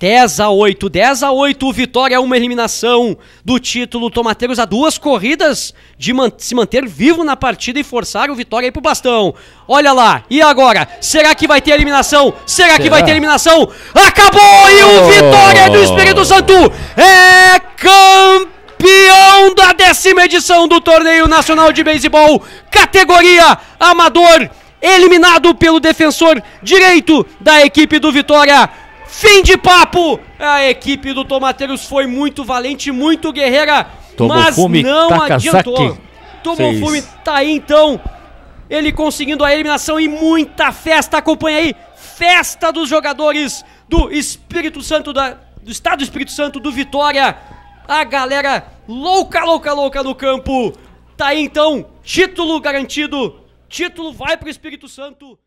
10 a 8, 10 a 8, Vitória uma eliminação do título. Tomateiros a duas corridas de man se manter vivo na partida e forçar o Vitória aí pro bastão. Olha lá, e agora? Será que vai ter eliminação? Será, Será? que vai ter eliminação? Acabou e o oh! Vitória do Espírito Santo é campeão campeão da décima edição do Torneio Nacional de Beisebol, categoria amador, eliminado pelo defensor direito da equipe do Vitória, Fim de papo! A equipe do Tomateiros foi muito valente, muito guerreira, Tomou mas fume, não adiantou. Tomou Seis. fume, tá aí então. Ele conseguindo a eliminação e muita festa. Acompanha aí, festa dos jogadores do Espírito Santo, da, do Estado do Espírito Santo, do Vitória. A galera louca, louca, louca no campo. Tá aí então, título garantido. Título vai pro Espírito Santo.